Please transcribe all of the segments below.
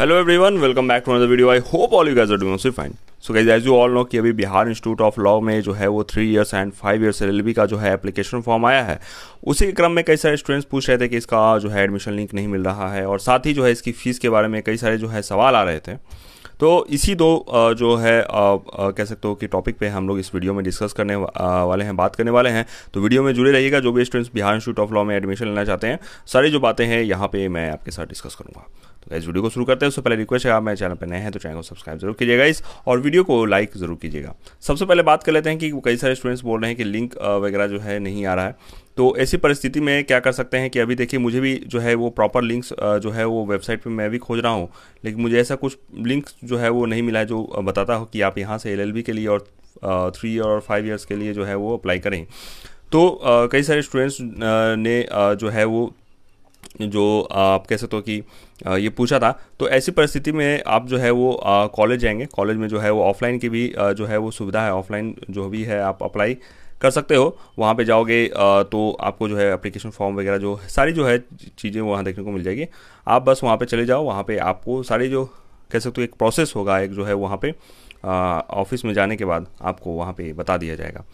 hello everyone welcome back to another video I hope all you guys are doing fine so guys as you all know कि अभी Bihar institute of law में जो है वो three years and five years L का जो है application form आया है उसी के क्रम में कई सारे स्टूडेंट्स पूछ रहे थे कि इसका जो है एडमिशन लिंक नहीं मिल रहा है और साथ ही जो है इसकी फीस के बारे में कई सारे जो है सवाल आ रहे थे तो इसी दो जो है कह सकते हो कि टॉपिक पे हम लोग इस वीडियो में डिस्कस करने वाले हैं बात करने वाले हैं तो वीडियो में जुड़े रहिएगा जो भी students Bihar institute of law में एडमिशन लेना चाहते हैं सारी जो बातें हैं यहाँ पे मैं आपके साथ डिस्कस करूँगा तो इस वीडियो को शुरू करते हैं उससे पहले रिक्वेस्ट है आप मेरे चैनल पर नए हैं तो चैनल को सब्सक्राइब जरूर कीजिएगा इस और वीडियो को लाइक ज़रूर कीजिएगा सबसे पहले बात कर लेते हैं कि कई सारे स्टूडेंट्स बोल रहे हैं कि लिंक वगैरह जो है नहीं आ रहा है तो ऐसी परिस्थिति में क्या कर सकते हैं कि अभी देखिए मुझे भी जो है वो प्रॉपर लिंक्स जो है वो वेबसाइट पे मैं भी खोज रहा हूँ लेकिन मुझे ऐसा कुछ लिंक्स जो है वो नहीं मिला है जो बताता हो कि आप यहाँ से एलएलबी के लिए और थ्री और फाइव ईयर्स के लिए जो है वो अप्लाई करें तो कई सारे स्टूडेंट्स ने जो है वो जो आप कह सकते हो कि ये पूछा था तो ऐसी परिस्थिति में आप जो है वो कॉलेज जाएंगे कॉलेज में जो है वो ऑफलाइन की भी जो है वो सुविधा है ऑफलाइन जो भी है आप अप्लाई कर सकते हो वहाँ पे जाओगे तो आपको जो है एप्लीकेशन फॉर्म वगैरह जो सारी जो है चीज़ें वहाँ देखने को मिल जाएगी आप बस वहाँ पे चले जाओ वहाँ पे आपको सारी जो कह सकते हो एक प्रोसेस होगा एक जो है वहाँ पे ऑफिस में जाने के बाद आपको वहाँ पे बता दिया जाएगा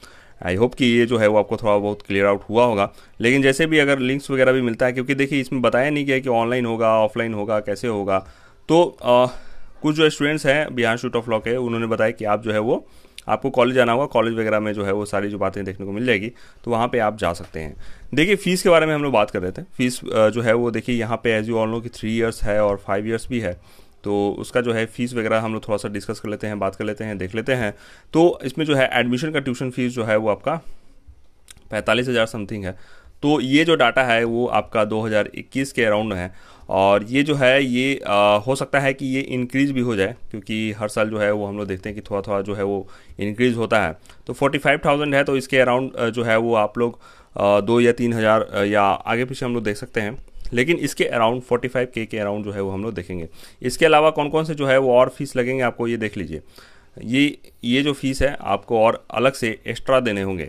आई होप कि ये जो है वो आपको थोड़ा बहुत क्लियर आउट हुआ होगा लेकिन जैसे भी अगर लिंक्स वगैरह भी मिलता है क्योंकि देखिए इसमें बताया नहीं गया कि ऑनलाइन होगा ऑफलाइन होगा कैसे होगा तो आ, कुछ जो स्टूडेंट्स हैं बिहार शूट ऑफ लॉ के उन्होंने बताया कि आप जो है वो आपको कॉलेज जाना होगा कॉलेज वगैरह में जो है वो सारी जो बातें देखने को मिल जाएगी तो वहाँ पे आप जा सकते हैं देखिए फ़ीस के बारे में हम लोग बात कर रहे थे फीस जो है वो देखिए यहाँ पे एज यू ऑल नो कि थ्री इयर्स है और फाइव इयर्स भी है तो उसका जो है फ़ीस वगैरह हम लोग थोड़ा सा डिस्कस कर लेते हैं बात कर लेते हैं देख लेते हैं तो इसमें जो है एडमिशन का ट्यूशन फ़ीस जो है वो आपका पैंतालीस हज़ार समथिंग है तो ये जो डाटा है वो आपका 2021 के अराउंड है और ये जो है ये आ, हो सकता है कि ये इंक्रीज भी हो जाए क्योंकि हर साल जो है वो हम लोग देखते हैं कि थोड़ा थोड़ा जो है वो इंक्रीज होता है तो 45,000 है तो इसके अराउंड जो है वो आप लोग दो या तीन हज़ार या आगे पीछे हम लोग देख सकते हैं लेकिन इसके अराउंड 45 के के अराउंड जो है वो हम लोग देखेंगे इसके अलावा कौन कौन से जो है वो और फीस लगेंगे आपको ये देख लीजिए ये ये जो फीस है आपको और अलग से एक्स्ट्रा देने होंगे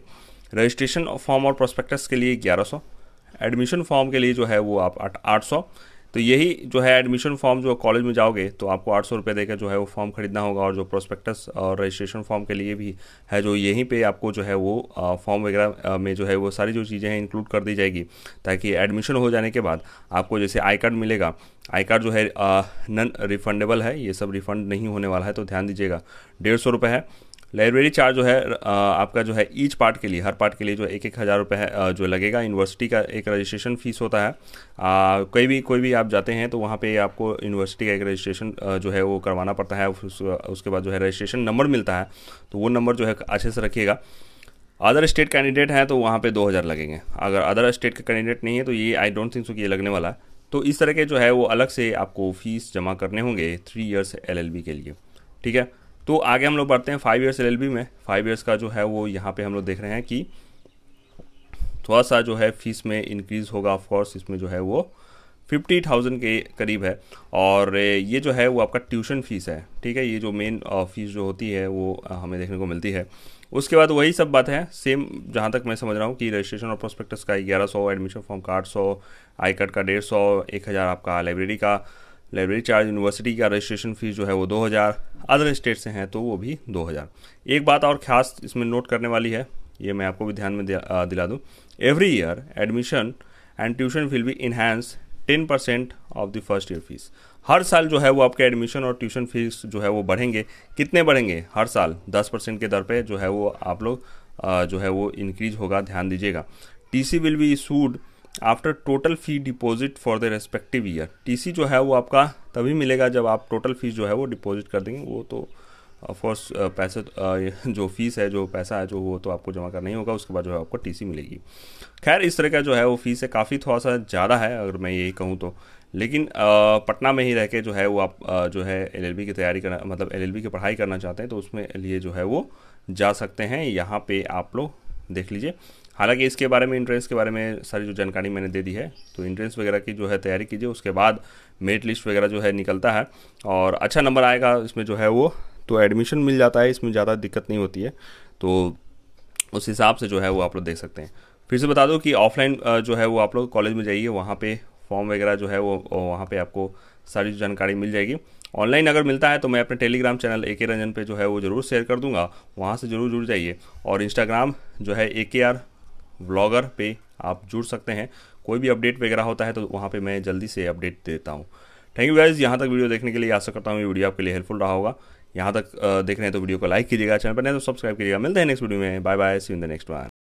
रजिस्ट्रेशन फॉर्म और प्रोस्पेक्टस के लिए ग्यारह एडमिशन फॉर्म के लिए जो है वो आप आठ सौ तो यही जो है एडमिशन फॉर्म जो कॉलेज में जाओगे तो आपको आठ सौ रुपये देकर जो है वो फॉर्म खरीदना होगा और जो प्रोस्पेक्टस और रजिस्ट्रेशन फॉर्म के लिए भी है जो यहीं पे आपको जो है वो फॉर्म वगैरह में जो है वो सारी जो चीज़ें हैं इंक्लूड कर दी जाएगी ताकि एडमिशन हो जाने के बाद आपको जैसे आई कार्ड मिलेगा आई कार्ड जो है नन रिफंडेबल है ये सब रिफंड नहीं होने वाला है तो ध्यान दीजिएगा डेढ़ सौ रुपये है लाइब्रेरी चार्ज जो है आपका जो है ईच पार्ट के लिए हर पार्ट के लिए जो एक एक हज़ार रुपये है जो लगेगा यूनिवर्सिटी का एक रजिस्ट्रेशन फ़ीस होता है आ, कोई भी कोई भी आप जाते हैं तो वहाँ पे आपको यूनिवर्सिटी का एक रजिस्ट्रेशन जो है वो करवाना पड़ता है उस, उसके बाद जो है रजिस्ट्रेशन नंबर मिलता है तो वो नंबर जो है अच्छे से रखिएगा अदर स्टेट कैंडिडेट हैं तो वहाँ पर दो लगेंगे अगर अदर स्टेट का कैंडिडेट नहीं है तो ये आई डोंट थिंक सो कि ये लगने वाला है तो इस तरह के जो है वो अलग से आपको फ़ीस जमा करने होंगे थ्री ईयर्स एल के लिए ठीक है तो आगे हम लोग बढ़ते हैं फाइव ईयर्स एल में फाइव ईयर्स का जो है वो यहाँ पे हम लोग देख रहे हैं कि थोड़ा सा जो है फीस में इंक्रीज़ होगा ऑफकोर्स इसमें जो है वो फिफ्टी थाउजेंड के करीब है और ये जो है वो आपका ट्यूशन फ़ीस है ठीक है ये जो मेन फीस जो होती है वो हमें देखने को मिलती है उसके बाद वही सब बात है सेम जहाँ तक मैं समझ रहा हूँ कि रजिस्ट्रेशन और प्रोस्पेक्टस का ग्यारह सौ एडमिशन फॉर्म का आठ सौ आई कार्ड का डेढ़ सौ एक हज़ार आपका लाइब्रेरी का लाइब्रेरी चार्ज यूनिवर्सिटी का रजिस्ट्रेशन फ़ीस जो है वो दो हज़ार अदर स्टेट से हैं तो वो भी दो हज़ार एक बात और ख़ास इसमें नोट करने वाली है ये मैं आपको भी ध्यान में दिला दूँ every year admission and tuition fee भी enhance ten percent of the first year fees हर साल जो है वो आपके एडमिशन और ट्यूशन फीस जो है वो बढ़ेंगे कितने बढ़ेंगे हर साल दस परसेंट के दर पे जो है वो आप लोग जो है वो इंक्रीज होगा ध्यान दीजिएगा T C will be issued after total fee deposit for the respective year TC जो है वो आपका तभी मिलेगा जब आप टोटल फीस जो है वो डिपॉजिट कर देंगे वो तो ऑफकोर्स uh, uh, पैसे uh, जो फीस है जो पैसा है जो वो तो आपको जमा करना ही होगा उसके बाद जो है आपको टी मिलेगी खैर इस तरह का जो है वो फीस है काफ़ी थोड़ा सा ज़्यादा है अगर मैं यही कहूँ तो लेकिन पटना में ही रह के जो है वो आप जो है एल की तैयारी करना मतलब एल की पढ़ाई करना चाहते हैं तो उसमें लिए जो है वो जा सकते हैं यहाँ पे आप लोग देख लीजिए हालांकि इसके बारे में इंट्रेंस के बारे में सारी जो जानकारी मैंने दे दी है तो इंट्रेंस वगैरह की जो है तैयारी कीजिए उसके बाद मेरिट लिस्ट वगैरह जो है निकलता है और अच्छा नंबर आएगा इसमें जो है वो तो एडमिशन मिल जाता है इसमें ज़्यादा दिक्कत नहीं होती है तो उस हिसाब से जो है वो आप लोग देख सकते हैं फिर से बता दो कि ऑफलाइन जो है वो आप लोग कॉलेज में जाइए वहाँ पर फॉर्म वगैरह जो है वो वहाँ पर आपको सारी जानकारी मिल जाएगी ऑनलाइन अगर मिलता है तो मैं अपने टेलीग्राम चैनल ए के रंजन पर जो है वो ज़रूर शेयर कर दूंगा वहाँ से ज़रूर जुड़ जाइए और इंस्टाग्राम जो है ए के आर ब्लॉगर पे आप जुड़ सकते हैं कोई भी अपडेट वगैरह होता है तो वहाँ पे मैं जल्दी से अपडेट देता हूँ थैंक यू गाइज यहाँ तक वीडियो देखने के लिए आशा करता हूँ ये वीडियो आपके लिए हेल्पफुल रहा होगा यहाँ तक देख रहे हैं तो वीडियो को लाइक कीजिएगा चैनल पर नहीं तो सब्सक्राइब कीजिएगा मिलते हैं नेक्स्ट वीडियो में bye bye see in the next one